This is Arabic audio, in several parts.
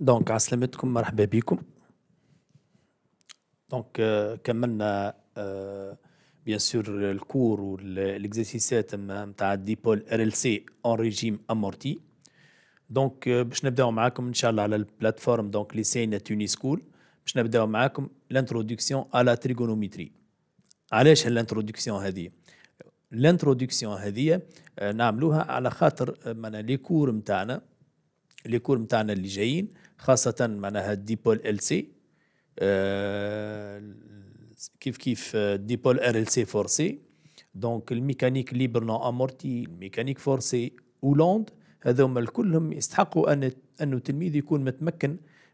دونك عسلامتكم مرحبا بكم دونك كملنا بيان سور الكور والاكزرسيسات نتاع الديبول ار ال سي اون ريجيم امورتي دونك باش نبداو معاكم ان شاء الله على البلاتفورم دونك ليسينا توني سكول باش نبداو معاكم لانترودكسيون لا تريغونومتري علاش هالانترودكسيون هذه الانترودكسيون هذه euh, نعملوها على خاطر معنا لي كور نتاعنا لي كور نتاعنا اللي جايين خاصه معناها الديبول ال سي آه، كيف كيف آه، ديبول ار ال سي فورسي دونك الميكانيك ليبر نو امورتي الميكانيك فورسي اولاند هذوما الكلهم يستحقوا ان انه التلميذ يكون متمكن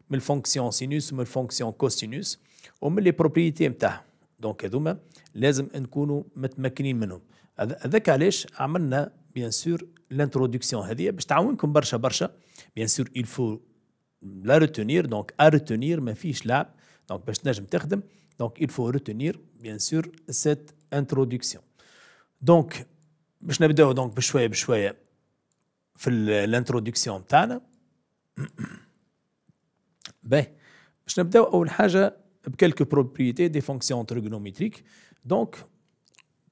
من الفونكسيون سينوس ومن الفونكسيون كوسينوس ومن لي بروبريتي نتاعهم دونك هذوما لازم نكونوا متمكنين منهم هذاك علاش عملنا bien sûr, l'introduction. Je suis un barche-barche. Bien sûr, il faut la retenir, donc à retenir ma fiche-là, donc je ne suis pas un tech de. Donc, il faut retenir, bien sûr, cette introduction. Donc, je ne vais pas faire l'introduction telle. Mais, je ne vais pas faire quelques propriétés des fonctions trigonométriques. Donc,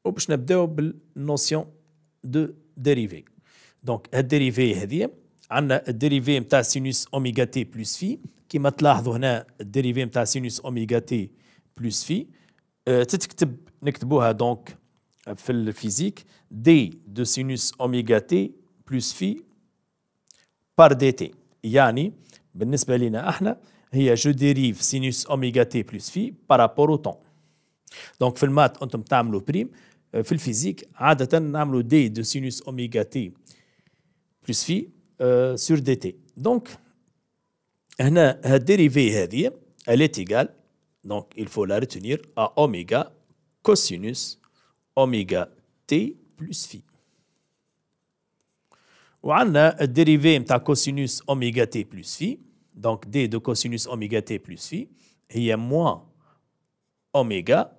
je ne vais la notion de... ديريفي دونك هاد ديريفي هذه عندنا الديريفي نتاع سينوس اوميغا تي بلس في كيما تلاحظوا هنا الديريفي نتاع سينوس اوميغا تي بلس في تتكتب نكتبوها دونك في الفيزيك دي دو سينوس اوميغا تي بلس في بار دي تي يعني بالنسبه لنا احنا هي جو ديريف سينوس اوميغا تي بلس في بارابور او طون دونك في المات انتم تعملوا بريم Euh, physique à date, on a de sinus oméga t plus phi euh, sur dt. Donc, on la dérivée elle est égale. Donc, il faut la retenir à oméga cosinus oméga t plus phi. Ou la dérivée dérivé de cosinus oméga t plus phi. Donc, D de cosinus oméga t plus phi est moins oméga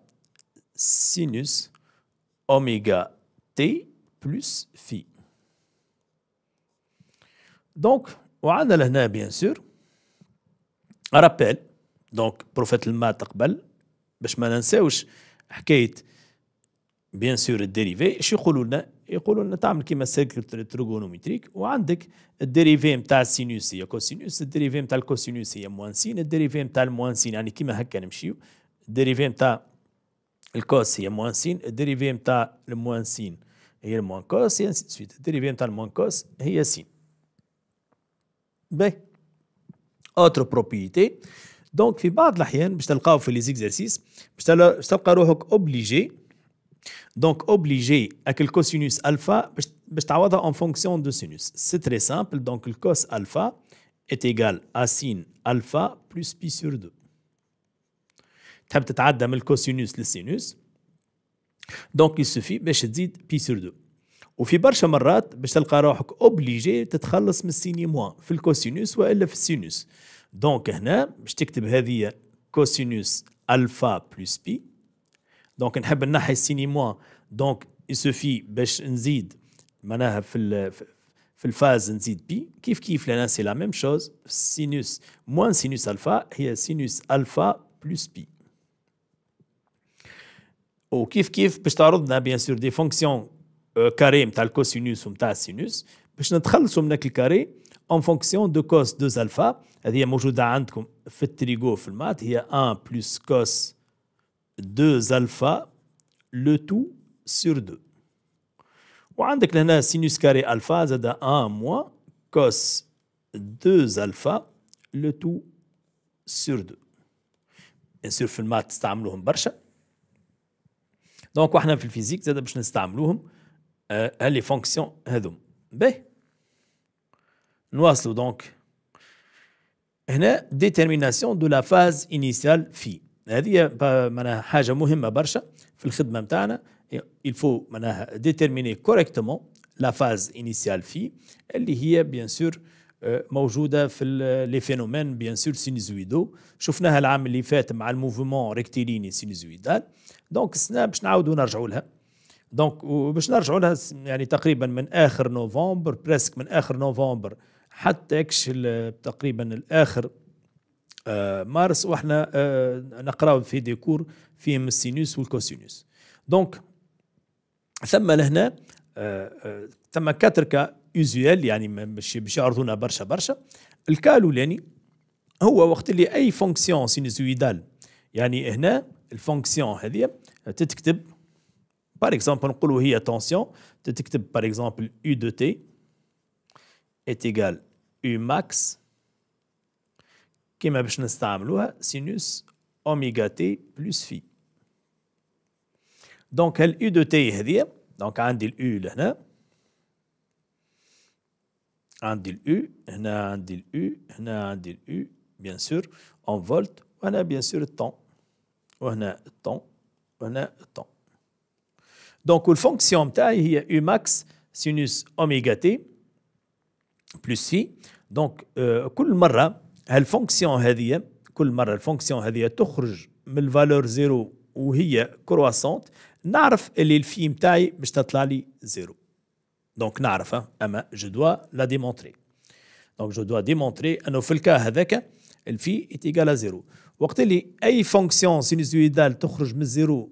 sinus oméga t plus phi. دونك وعندنا لهنا بيان سور رابيل دونك بروفات الماء تقبل باش ما ننساوش حكايه بيان سور الديريفي اش يقولوا لنا يقولوا لنا تعمل كيما سيركل تريغونومتريك وعندك الديريفي نتاع السينوس هي كوسينوس الديريفي نتاع الكوسينوس هي موان سين الديريفي نتاع الموان سين يعني كيما هكا نمشيو الديريفي نتاع Le cos est moins sin, le dérivé est moins sin est le moins cos, et ainsi de suite. Le dérivé est moins cos est sin. Bien. Autre propriété. Donc, à part la hyène, vous allez voir dans les exercices, vous allez vous obligé, donc obligé, avec le cosinus alpha, vous fonction de sinus. C'est très simple. Donc, le cos alpha est égal à sin alpha plus pi sur 2. تحب تتعدى من الكوسينوس للسينوس دونك يسوفي باش تزيد بي سور دو وفي برشا مرات باش تلقى روحك اوبليجي تتخلص من السيني موان في الكوسينوس والا في السينوس دونك هنا باش تكتب هذه كوسينوس الفا بلس بي دونك نحب نحي السيني موان دونك يسوفي باش نزيد معناها في في الفاز نزيد بي كيف كيف لنا سي لا ميم شوز سينوس موان سينوس الفا هي سينوس الفا بلس بي وكيف كيف باش تعرضنا بيان سور دي فونكسيون كاري نتاع الكوسينوس ونتاع السينوس باش نتخلصوا من هاك الكاري اون فونكسيون دو كوس 2 الفا هذه موجوده عندكم في التريغو في المات هي 1 بلس كوس 2 الفا لو تو سور 2 وعندك لهنا سينوس كاري الفا زاد 1 موان كوس 2 الفا لو تو سور 2 بيان سور في المات تستعملوهم برشا دونك وحنا في الفيزيك زاد باش نستعملوهم آه، ها لي فونكسيون هذوم باهي نواصلوا دونك هنا ديتيرميناسيون دو لا فاز انيسيال في هذه معناها حاجه مهمه برشا في الخدمه نتاعنا الفو معناها ديتيرميني كوريكتومون لا فاز انيسيال في اللي هي بيان سور آه، موجوده في لي فينومين بيان سور سينيزويدو شفناها العام اللي فات مع الموفمون ريكتيليني سينيزويدال دونك السنه باش نعاودوا نرجعوا لها دونك باش نرجعوا لها يعني تقريبا من اخر نوفمبر بريسك من اخر نوفمبر حتى كش تقريبا الاخر آه، مارس واحنا آه، نقراو في ديكور فيهم السينوس والكوسينوس دونك ثم لهنا ثم كاتركا يوزيال يعني باش باش يعرضونا برشا برشا الكالو لاني هو وقت اللي اي فونكسيون سينوزويدال يعني هنا الفونكسيون هذه تتكتب بار اكزومبل نقولوا هي تونسيون تتكتب بار اكزومبل U دو تي ات ايغال U ماكس كيما باش نستعملوها سينوس اوميغا تي بلس في دونك هال U دو تي هذه دونك عندي الأو لهنا عندي الـ U هنا عندي الـ U هنا عندي الـ U بيان سور أون فولت وهنا بيان سور الطون وهنا الطون وهنا الطون دونك الفونكسيون تاعي هي U max سينوس أوميغا تي بلس في دونك كل مرة هالفونكسيون هذه كل مرة الفونكسيون هذه تخرج من الفالور زيرو وهي كرواسونت نعرف اللي الفي تاعي باش تطلع لي زيرو دونك نعرفها اما جو دوا لا ديمونتري دونك جو دوا ديمونتري انه في الكا هذاك الفي ا زيرو وقت اللي اي فونكسيون سينيزويدال تخرج من الزيرو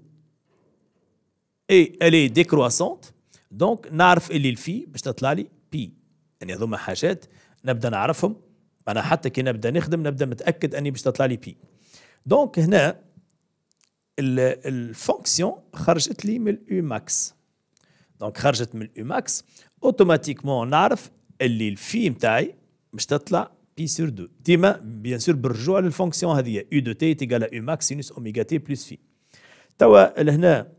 اي الي ديكرواسونت دونك نعرف اللي الفي باش تطلع لي بي يعني هذوما حاجات نبدا نعرفهم انا حتى كي نبدا نخدم نبدا متاكد اني باش تطلع لي بي دونك هنا الفونكسيون خرجت لي من الاو ماكس دونك خرجت من الاوماكس اوتوماتيكمون نعرف اللي الفي نتاعي باش تطلع بي سور دو ديما بيان سور بالرجوع للفونكسيون هذه يو دو تي تيكال او ماكس سينوس اوميغا تي بلس في توا لهنا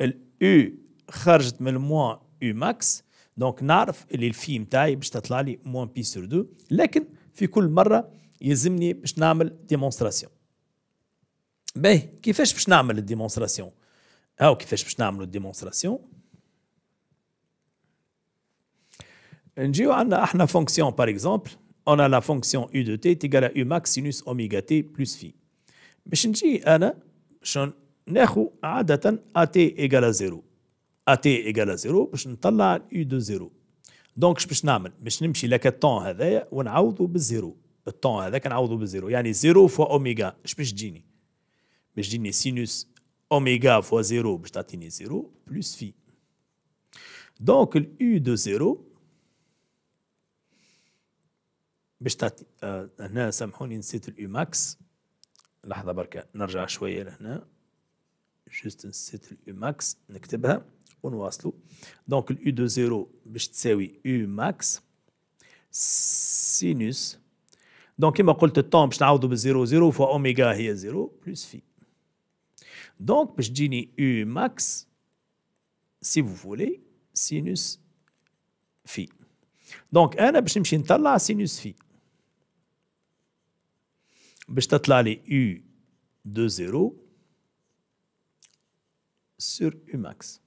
الاو خرجت من الموان او ماكس دونك نعرف اللي الفي نتاعي باش تطلع لي موان بي سور دو لكن في كل مره يلزمني باش نعمل ديمونستراسيون باهي كيفاش باش نعمل الديمونستراسيون هاو كيفاش باش نعملوا الديمونستراسيون Nous avons une fonction, par exemple, on a la fonction u de t est égale à u max sinus oméga t plus phi. Mais si nous avons a t égale à 0. a t égale à 0, nous avons u de 0. Donc, je peux nous mais je suis là que le temps est là, ou on a 0. Le temps est là, on a 0. Yani 0 fois oméga, je peux dire. Mais je dis sinus oméga fois 0, je t'attends 0, plus phi. Donc, l'u de 0, باش تعطي آه هنا سامحوني نسيت الاو ماكس لحظه بركه نرجع شويه لهنا جوست نسيت الاو ماكس نكتبها ونواصلوا دونك الاو دو زيرو باش تساوي او ماكس سينوس دونك كيما قلت الطون باش نعوضو بالزيرو زيرو فوا اوميغا هي زيرو بلوس في دونك باش تجيني او ماكس سي فو فولي سينوس في دونك انا باش نمشي نطلع سينوس في باش تطلع لي u دو زيرو سور U ماكس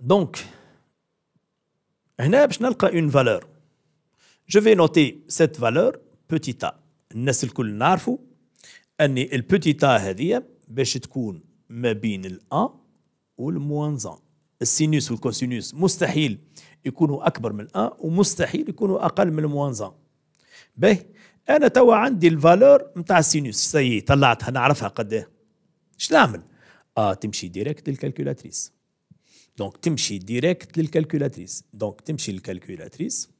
دونك هنا باش نلقى اون فالور جو في نوتي سيت فالور بوتي بوتيتا الناس الكل نعرفوا ان البوتيتا هذه باش تكون ما بين ال ا والموان زان السينوس والكوسينوس مستحيل يكونوا اكبر من ا ومستحيل يكونوا اقل من الموان زان باهي انا توا عندي الفالور نتاع السينوس سي طلعتها نعرفها ايه اش نعمل اه تمشي ديريكت للكالكولاتريس دونك تمشي ديريكت للكالكولاتريس دونك تمشي للكالكولاتريس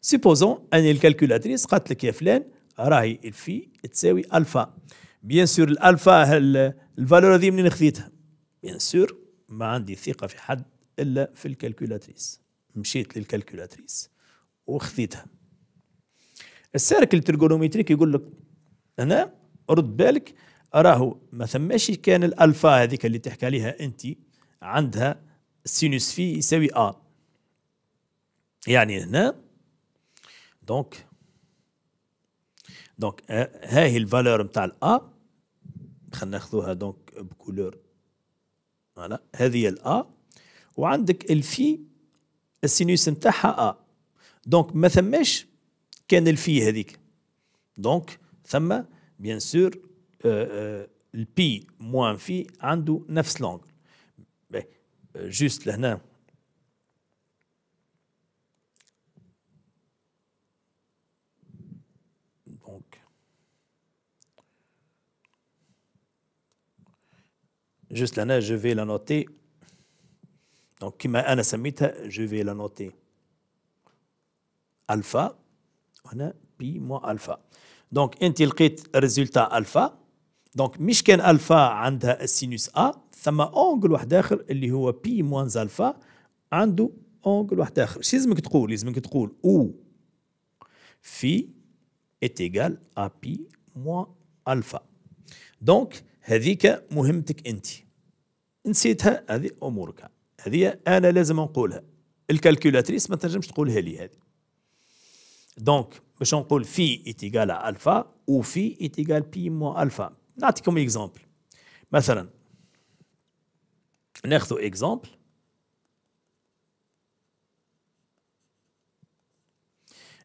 سيبوزون ان الكالكولاتريس قالت لك يا فلان راهي الفي تساوي الفا بيان سور الالفا الفالور هذه منين خذيتها بيان سور ما عندي ثقه في حد الا في الكالكولاتريس مشيت للكالكولاتريس وخذيتها السيركل الترجونوميتريك يقول لك هنا رد بالك راهو ما ثماش كان الالفا هذيك اللي تحكي عليها انت عندها سينوس في يساوي ا يعني هنا دونك دونك ها هي الفالور نتاع الا خلينا ناخذوها دونك بكولور فوالا هذه هي الا وعندك الفي السينوس نتاعها ا donc ma thème est qu'elle fait ceci donc thème bien sûr euh, euh, le p moins phi a neuf نفس mais, euh, juste là Donc, juste là je vais la noter donc qui m'a en je vais la noter الفا هنا بي مو الفا دونك انت لقيت ريزولتا الفا دونك مش كان الفا عندها السينوس ا ثم اونجل واحد اخر اللي هو بي موانز الفا عنده اونجل واحد اخر شو لازمك تقول لازمك تقول او في اتيغال ا بي موان الفا دونك هذيك مهمتك انت نسيتها هذه امورك هذه انا لازم نقولها الكالكولاتريس ما تنجمش تقولها لي هذه دونك باش نقول في ايتيغال الفا و في ايتيغال بي مو الفا نعطيكم اكزومبل مثلا ناخذ اكزومبل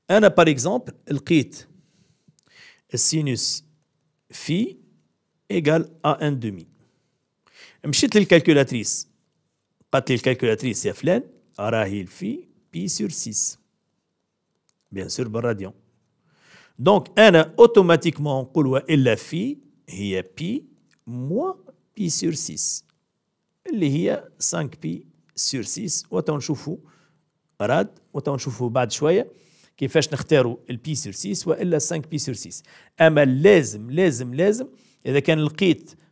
انا بار اكزومبل لقيت السينوس في ايغال ا ان دومي مشيت للكالكولاتريس قالت لي الكالكولاتريس يا فلان راهي الفي بي سور 6 bien sûr, par radian. Donc, un automatiquement, la phi, est pi, moins pi sur 6. Elle 5 pi sur 6. Autant autant On bad qui fait que pi sur 6, ou 5 pi sur 6. Mais et quand le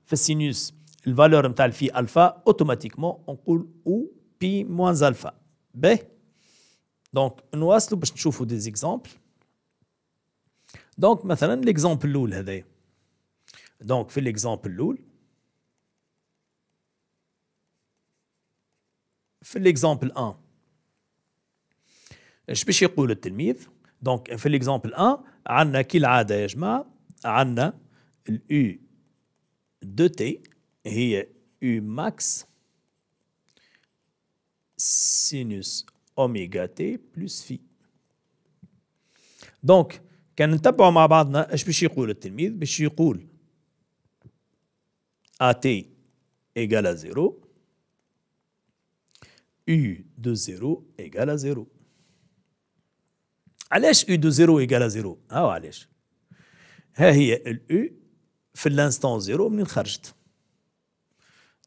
le sinus, la valeur de alpha, automatiquement, on coule pi moins alpha. B. Donc, nous allons voir des exemples. Donc, maintenant, l'exemple loul. Donc, fait l'exemple loul. Fait l'exemple 1. Je vais vous le tilmith. Donc, fait l'exemple 1. Anna qui l'a déjà. Anna, U de T, U max sinus اوميجا تي بلس في دونك كان نتبعوا مع بعضنا اش باش يقول التلميذ باش يقول ا اتي ايجال زيرو U دو زيرو égale ا زيرو علاش U دو زيرو égale ا زيرو هاو علاش ها هي الأو في الانستون زيرو منين خرجت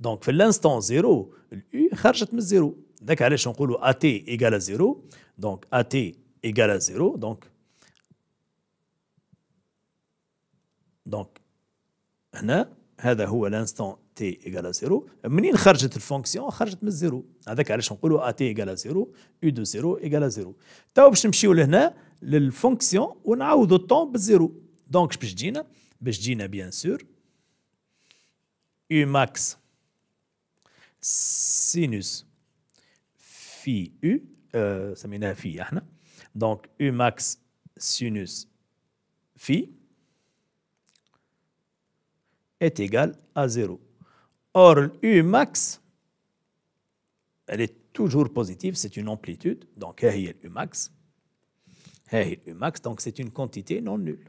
دونك في الانستون زيرو الأو خرجت من الزيرو داك علاش نقولوا ات ايكال زيرو دونك ات ايكال زيرو دونك دونك هنا هذا هو لانستون تي ايكال زيرو منين خرجت الفونكسيون خرجت من الزيرو هذاك علاش نقولوا ات ايكال زيرو او دو زيرو ايكال زيرو تو باش نمشيو لهنا للفونكسيون ونعوضوا الطون بالزيرو دونك باش تجينا باش تجينا بيان سور او ماكس سينوس phi U, euh, donc U max sinus phi est égal à 0. Or, U max, elle est toujours positive, c'est une amplitude, donc est U max. est U max, donc c'est une quantité non nulle.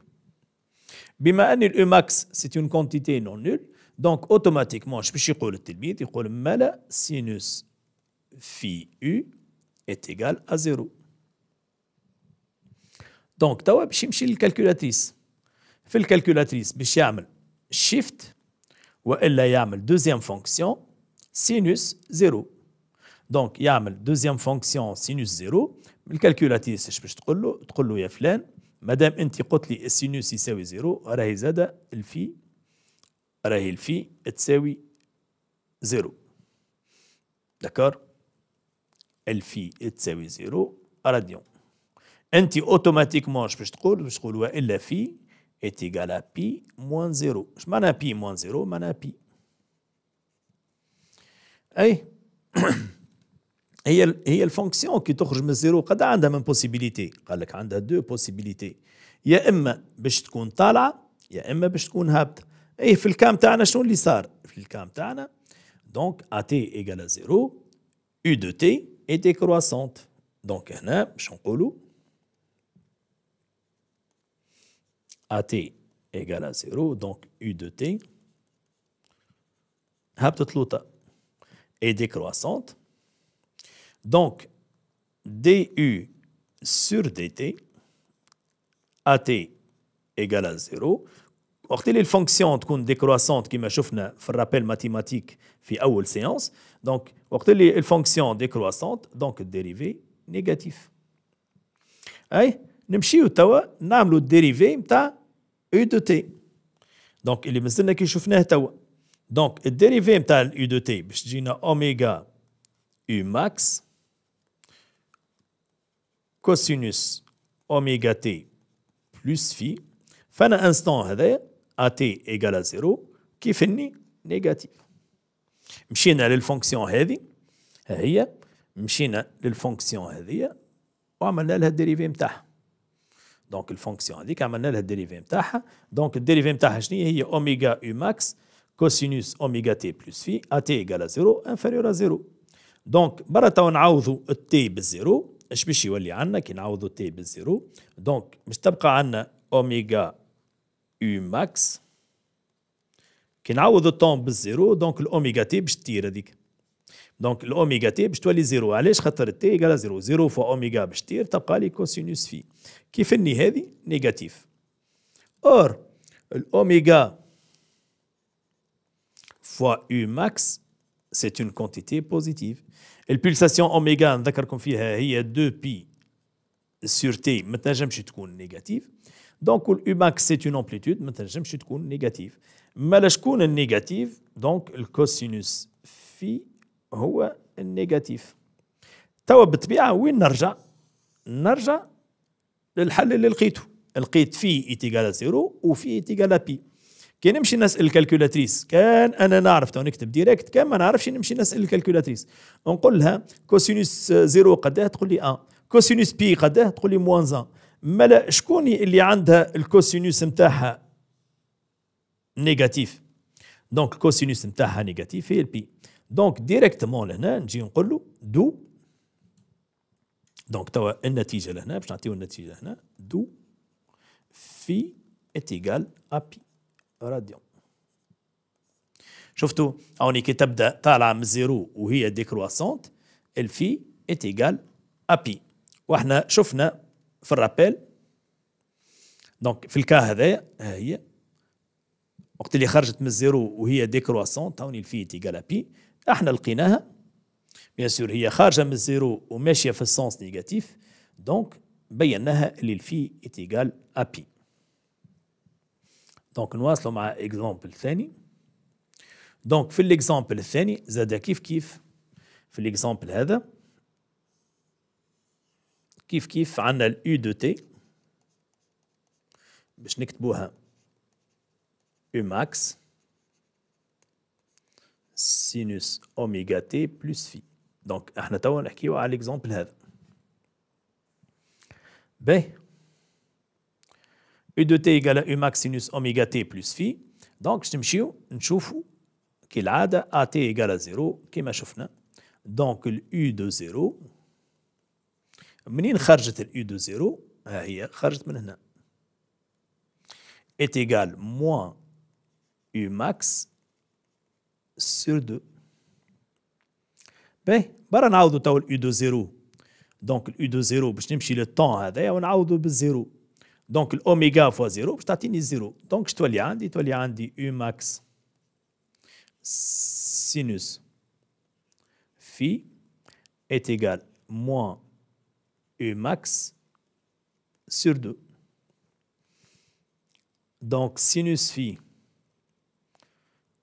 بما أن U max c'est une quantité non nulle, donc automatiquement, je peux dire le التلميذ يقول mal sinus phi u est égal à 0 دونك توا باش يمشي للكالكولاتريس في الكالكولاتريس باش يعمل شيفت والا يعمل دوزيام فونكسيون سينوس زيرو دونك يعمل دوزيام فونكسيون سينوس زيرو الكالكولاتريس اش باش تقول له تقول له يا فلان مادام انت قلت لي السينوس يساوي زيرو راهي زاده الفي راهي الفي تساوي زيرو دكار الفي تساوي زيرو راديون انت اوتوماتيكمون باش تقول باش تقول والا في est بي موان زيرو اش معناها بي موان زيرو معناها بي اي هي هي الفونكسيون كي تخرج من الزيرو قد عندها من بوسيبيليتي قال لك عندها دو بوسيبيليتي يا اما باش تكون طالعه يا اما باش تكون هابطه اي في الكام تاعنا شنو اللي صار في الكام تاعنا دونك ا تي ايكال زيرو u de t et décroissante. Donc, je a, à AT égale à 0, donc U de T, est décroissante. Donc, DU sur DT, AT égale à 0. Quelle est la fonction décroissante qui m'a chauffé, rappel mathématique, fait à séance. Donc, voilà que il fonction décroissante donc dérivée négative. allez on y va tout à le dérivé nta u de t donc il est ce qu'on a vu tout à l'heure donc dérivé nta u de t je suis venu oméga u max cosinus oméga t plus phi un instant hada a t égal à 0 كيفني négatif مشينا للفونكسيون هذه ها هي مشينا للفونكسيون هذه وعملنا لها الديريفي نتاعها دونك الفونكسيون هذيك عملنا لها الديريفي نتاعها دونك الديريفي نتاعها شنو هي اوميغا او ماكس كوسينوس اوميغا تي بلس في ا تي ايكال زيرو انفيريور زيرو دونك برا تو نعوضوا التي بالزيرو اش باش يولي عندنا كي نعوضوا تي بالزيرو دونك باش تبقى عندنا اوميغا او ماكس كي نعوض الطون بالزيرو دونك الاوميغا تي باش تطير هذيك دونك الاوميغا تي باش تولي زيرو علاش خاطر تي يقال زيرو زيرو فوا اوميغا باش تطير تبقى لي كوسينوس في كيف اني هذه نيجاتيف اور الاوميغا فوا او ماكس سي اون كونتيتي بوزيتيف البلساسيون اوميغا نذكركم فيها هي 2 بي سور تي ما تنجمش تكون نيجاتيف دونك الاو ماكس سي اون امبليتود ما تنجمش تكون نيجاتيف مالا شكون النيجاتيف دونك الكوسينوس في هو النيجاتيف توا بالطبيعه وين نرجع نرجع للحل اللي لقيته لقيت في ايتيغالا e زيرو وفي ايتيغالا e بي كي نمشي نسال الكالكولاتريس كان انا نعرف تو نكتب ديريكت كان ما نعرفش نمشي نسال الكالكولاتريس نقول لها كوسينوس زيرو قداه تقول لي أن آه. كوسينوس بي قداه تقول لي موان زان مالا شكون اللي عندها الكوسينوس نتاعها نيجاتيف دونك الكوسينوس نتاعها نيجاتيف هي البي دونك ديريكتومون لهنا نجي نقول له دو دونك توا النتيجه لهنا باش نعطيو النتيجه لهنا دو في اتيكال ابي راديون شفتوا هوني كي تبدا طالعه من زيرو وهي ديكرواسونت الفي اتيكال ابي واحنا شفنا في الرابيل دونك في الكا هذايا ها هي وقت اللي خرجت من الزيرو وهي ديكرواسون توني الفيتي قالها بي احنا لقيناها بيان سور هي خارجه من الزيرو وماشيه في السونس نيجاتيف دونك بيناها اللي الفي اتيكال ابي دونك نواصلوا مع اكزامبل ثاني دونك في الاكزامبل الثاني زاد كيف كيف في الاكزامبل هذا كيف كيف عندنا الاي دو تي باش نكتبوها U max sinus oméga t plus phi. Donc, on a l'exemple. B. U de t égale à U max sinus oméga t plus phi. Donc, je me suis qu'il a t égale à 0, qui m'a chauffé. Hein. Donc, U de 0. U de 0 ah, hein. est égal moins Umax sur 2. Bien, un naoudou U de 0. Donc, U de 0, je si le temps, on a de 0. Donc, l'oméga fois 0, je 0. Donc, je t'ai dit, je dit Umax sinus phi est égal moins Umax sur 2. Donc, sinus phi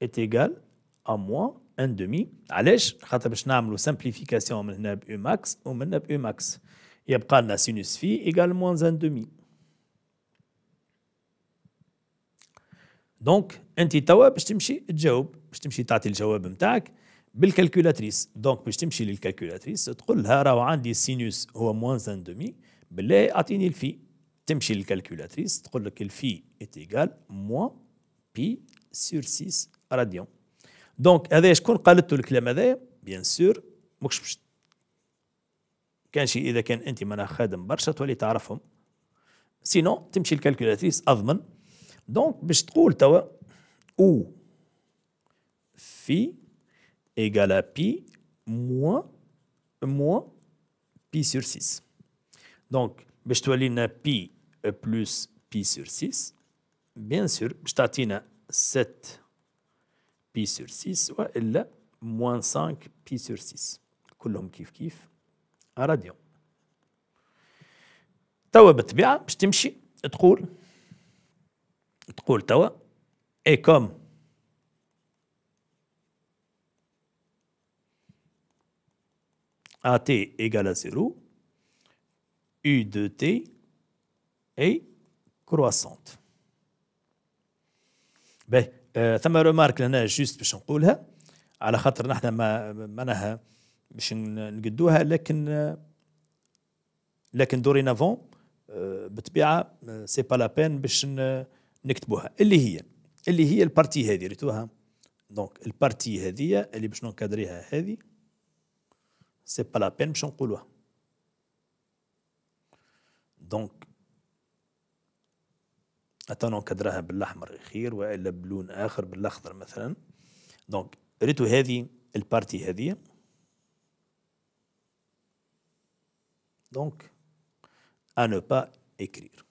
est égal à moins 1 demi علاش خاطر باش نعملوا سامبليفيكاسيون من هنا بأو ماكس U max. بأو ماكس يبقى لنا سينوس في ايكال موان 1 demi دونك انت توا باش تمشي تجاوب باش تمشي تعطي الجواب نتاعك بالكالكولاتريس دونك باش تمشي للكالكولاتريس تقول لها راهو عندي سينوس هو موانز ان دومي بالله اعطيني الفي تمشي للكالكولاتريس تقول لك الفي est égal moins pi sur 6 راديون دونك هذا شكون قالت له الكلام هذا بيان سور ماكش باش كان شي اذا كان انت منا خادم برشا تولي تعرفهم سينو تمشي الكالكولاتريس اضمن دونك باش تقول توا او في ايغال ا بي موان موان بي سور 6 دونك باش تولي لنا بي بلس بي سور 6 بيان سور باش تعطينا 7 بي سور 6 والا موان 5 بي سور 6 كلهم كيف كيف راديوم توا بالطبيعه باش تمشي تقول تقول توا اي كوم AT égale à 0, U de T est croissante. Ben, آه، ثم رومارك لنا جوست باش نقولها على خاطر نحن ما معناها باش نقدوها لكن لكن دوري نافون آه، بطبيعه سي با لا بين باش نكتبوها اللي هي اللي هي البارتي هذه ريتوها دونك البارتي هذه اللي باش نكادريها هذه سي با لا بين باش نقولوها دونك اتانو كدرها بالاحمر خير والا بلون اخر بالاخضر مثلا دونك ريتو هذه البارتي هذه دونك ا نو با écrire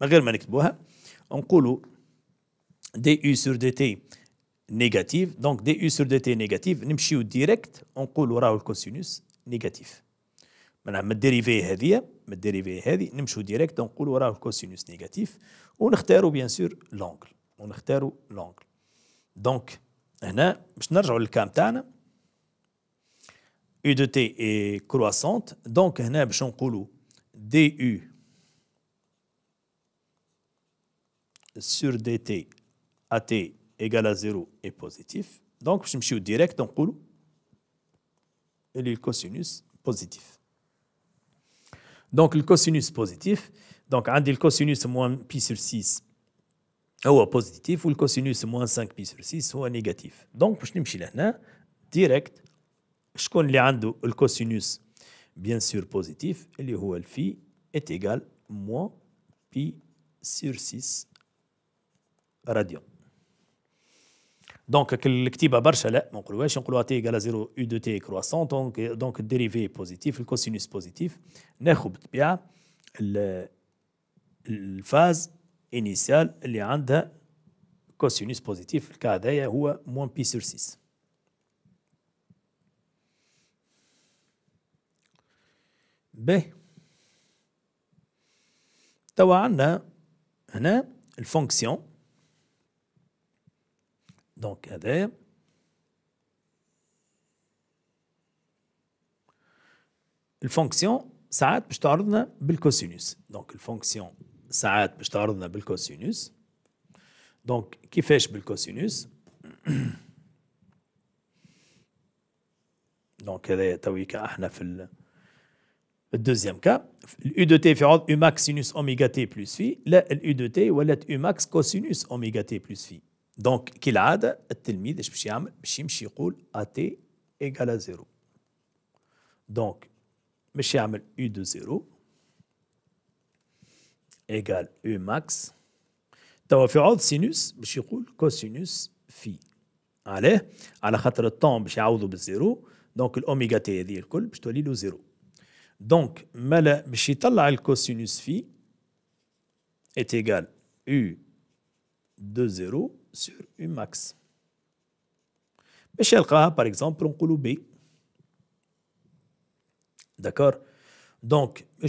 من غير ما نكتبوها نقولوا دي او سور دي تي نيجاتيف دونك دي او سور دي تي نيجاتيف نمشيو ديريكت نقولوا راهو الكوسينوس نيجاتيف من الديريفي هذه من الديريفي هذه نمشوا ديريكت نقولوا راه الكوسينوس نيجاتيف ونختاروا بيان سور لونغل ونختاروا لونغل دونك هنا باش نرجعوا للكام تاعنا U de t est croissante donc هنا باش نقولوا du sur dt at égale à 0 est positif donc باش نمشيو ديريكت نقولوا اللي الكوسينوس بوزيتيف Donc le cosinus positif, donc on dit le cosinus moins pi sur 6 ou positif, ou le cosinus moins 5 pi sur 6 ou négatif. Donc je vais aller là, hein, direct, je connais le cosinus bien sûr positif, et est le phi est égal moins pi sur 6 radian. Donc, l'équitiba barcha la, on peut dire que t égale à 0, u de t est croissant, donc, donc dérivé est positif, le cosinus positif, n'est pas bien la phase initiale, elle est le cosinus positif, le cas d'ailleurs, est moins pi sur 6. B. Tu as une fonction donc Ader. La fonction cosinus. Donc une fonction pour du cosinus. Donc qui fait cosinus. Donc il Le deuxième cas, U de T fait U max sinus omega T plus phi, là, U de T, U max cosinus omega T plus phi. دونك كالعاده التلميذ اش باش يعمل باش يمشي يقول اتي ايكالا زيرو دونك باش يعمل او دو زيرو ايكال او ماكس توا في عوض سينوس باش يقول كوسينوس في عليه على خاطر الطون باش يعوضو بالزيرو دونك الاوميغا تي هذه الكل باش تولي له زيرو دونك مالا باش يطلع الكوسينوس في ات ايكال او دو زيرو sur un max. Mais chez par exemple, on trouve B. D'accord Donc, M.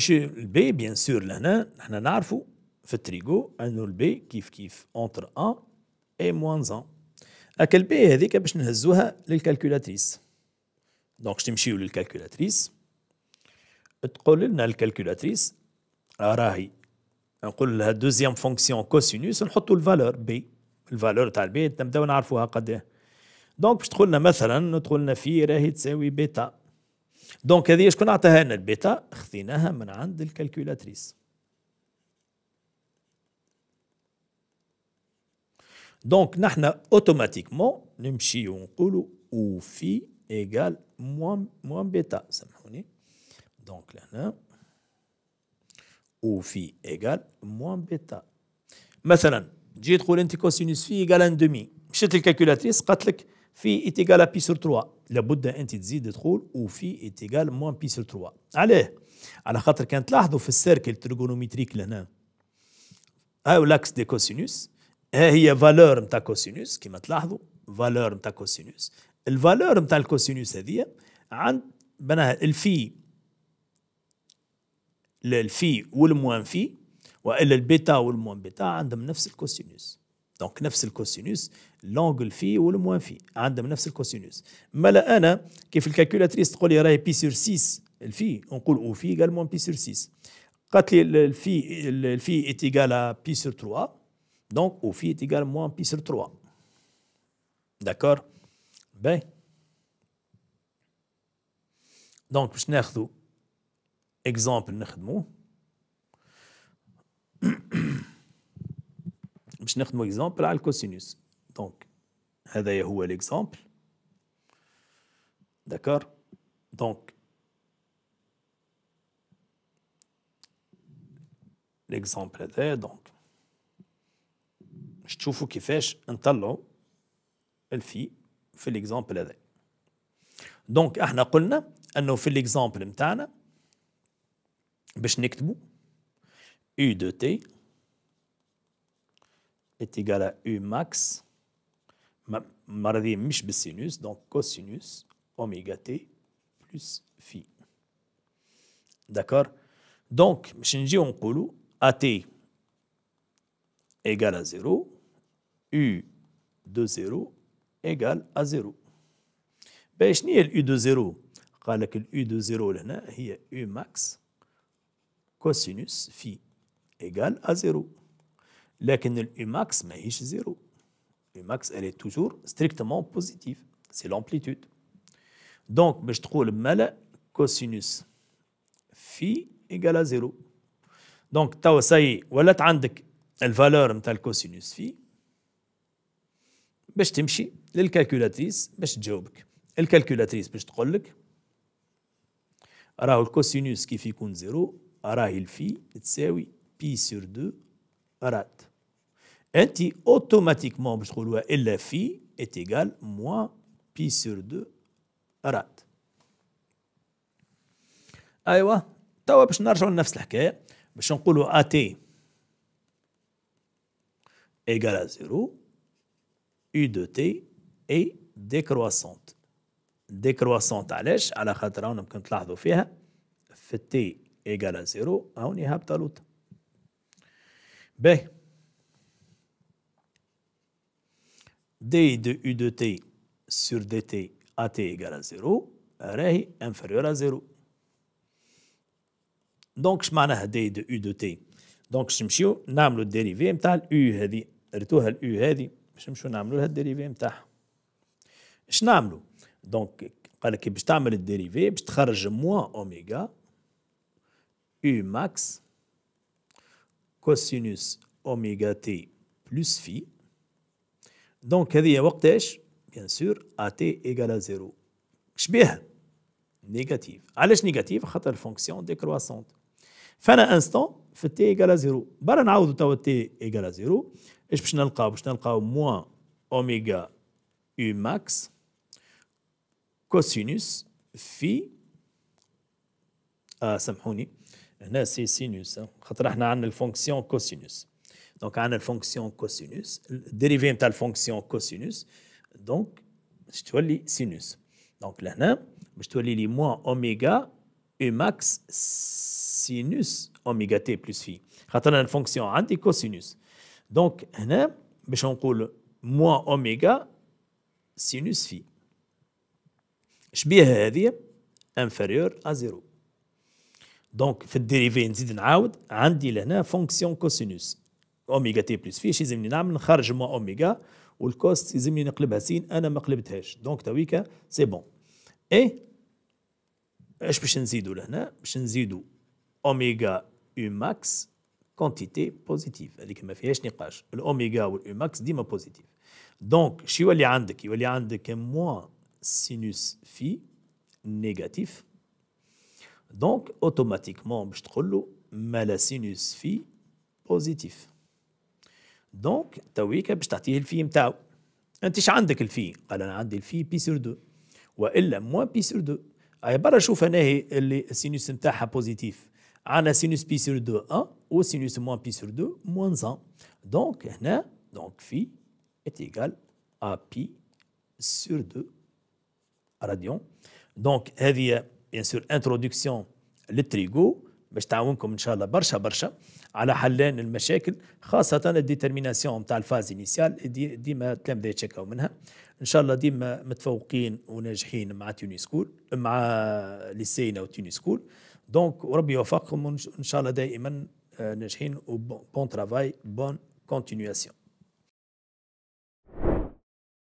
B, bien sûr, nous a un le il fait trigon, un B qui est entre 1 et moins 1. Et quel B c'est dit qu'il a besoin la calculatrice Donc, je suis sur la calculatrice. Et nous on trouve la calculatrice, on trouve la deuxième fonction cosinus, on trouve la valeur B. الفالور تاع البيت نبداو نعرفوها قد ايه دونك باش تقولنا مثلا ندخلنا في راهي تساوي بيتا دونك هذه شكون عطاها لنا البيتا خذيناها من عند الكالكولاتريس دونك نحن اوتوماتيكمون نمشي ونقولوا او في ايكال موان موان بيتا سامحوني دونك لهنا او في ايكال موان بيتا مثلا تجي تقول انت كوسينوس في ايكال ان دومي مشيت الكالكولاتريس قالت لك في ايكال بي سور 3 لابد انت تزيد تقول وفي ايكال موان بي سور 3 علاه على خاطر كان تلاحظوا في السيركل تريغونومتريك لهنا هاو لاكس دي كوسينوس ها هي فالور نتاع كوسينوس كيما تلاحظوا فالور نتاع كوسينوس الفالور نتاع الكوسينوس هذه عند بناها الفي الفي والموان في والا البيتا والموان بيتا عندهم نفس الكوسينوس دونك نفس الكوسينوس لونغل في والموان في عندهم نفس الكوسينوس مالا انا كيف الكالكولاتريس تقول لي راهي بي سور 6 الفي نقول او في قال موان بي سور 6 قالت لي الفي الفي ايتيغال بي سور 3 دونك او في ايتيغال موان بي سور 3 داكور باهي دونك باش ناخذ اكزومبل نخدموه باش نخدموا اكزامبل على الكوسينوس دونك هذا هو ليكزامبل داكور دونك ليكزامبل هذا دونك باش تشوفوا كيفاش نطلعوا الفي في ليكزامبل هذا دونك احنا قلنا انه في ليكزامبل نتاعنا باش نكتبوا U de t est égal à U max, mish sinus, donc cosinus, oméga t plus phi. D'accord Donc, Shinji on A AT égale à 0, U de 0 égale à 0. باهي U de u de 0 قال u اليو دو زيرو لهنا هي U max cosinus phi. ايغال ا زيرو لكن الاي ماكس ماهيش زيرو الاي ماكس الي توجور ستريكتومون بوزيتيف سي c'est دونك باش تقول مالا كوسينوس في ا زيرو دونك توا سي ولات عندك الفالور نتاع الكوسينوس في باش تمشي للكالكولاتريس باش تجاوبك الكالكولاتريس باش تقول لك راهو الكوسينوس كيف يكون زيرو راهي الفي تساوي بي سور دو راد انت اوتوماتيكمون باش تقولوها الا في ات ايغال moins بي sur دو راد ايوا توا باش نرجعوا لنفس الحكايه باش نقولوا تي ايغال ا زيرو u de t est décroissante décroissante علاش على خاطر راهم كنت تلاحظوا فيها في t égal à 0 هوني هابطه لوطه B. D de U de T sur dt à t égale à 0 راهي inférieur à 0 دونك اش معناها دي دو U de T دونك باش نمشيو نعملو الديريفي نتاع الأو هذه ريتوها الأو هذه باش نمشيو نعملو لها الديريفي نتاعها اش نعملو دونك قال لك باش تعمل الديريفي باش تخرج موان اوميغا U ماكس cosinus oméga t plus phi. Donc, qu'est-ce Bien sûr, at égale à 0. Qu'est-ce Négatif. Allez, négatif, c'est une fonction décroissante. Fin instant, fait t égale à 0. Bah, on a t égale à 0. Et je peux nous dire, je peux moins oméga u max cosinus phi. Ah, ça me هنا سي سينوس خاطر احنا عندنا الفونكسيون كوسينوس دونك عندنا الفونكسيون كوسينوس الديريفي نتاع الفونكسيون كوسينوس دونك باش تولي سينوس دونك لهنا باش تولي لي موان اوميغا او ماكس سينوس اوميغا تي بلس في خاطر انا الفونكسيون عندي كوسينوس دونك هنا باش نقول موان اوميغا سينوس في شبيه هذه انفيريور ا زيرو دونك في الديريفي نزيد نعاود عندي لهنا فونكسيون كوسينوس اوميغا تي بلس في شي يلزمني نعمل نخرج مو اوميغا والكوست يلزمني نقلبها سين انا ما قلبتهاش دونك تويكا سي بون اي اش باش نزيدو لهنا باش نزيدو اوميغا او ماكس كونتيتي بوزيتيف هذيك ما فيهاش نقاش الاوميغا والاو ماكس ديما بوزيتيف دونك شو يولي عندك يولي عندك موان سينوس في نيجاتيف Donc, automatiquement, je trouve mal sinus phi positif. Donc, tu as vu que je t'ai dit que je t'ai dit que je a le phi pi sur 2. Ou il moins pi sur 2. Aïe, bah, je suis venu le sinus est positif. On le sinus pi sur 2, 1, ou sinus moins pi sur 2, moins 1. Donc, là, donc, phi est égal à pi sur 2 radian. Donc, heavy. بيان سور انتروداكسيون للتريغو باش تعاونكم ان شاء الله برشا برشا على حلان المشاكل خاصه الديترميناسيون نتاع الفاز انيسيال دي ديما التلامذه يتشكاو منها ان شاء الله ديما متفوقين وناجحين مع تونس سكول مع ليسينا وتونس سكول دونك وربي يوفقكم وان شاء الله دائما آه، ناجحين وبون ترافاي بون كونتينياسيون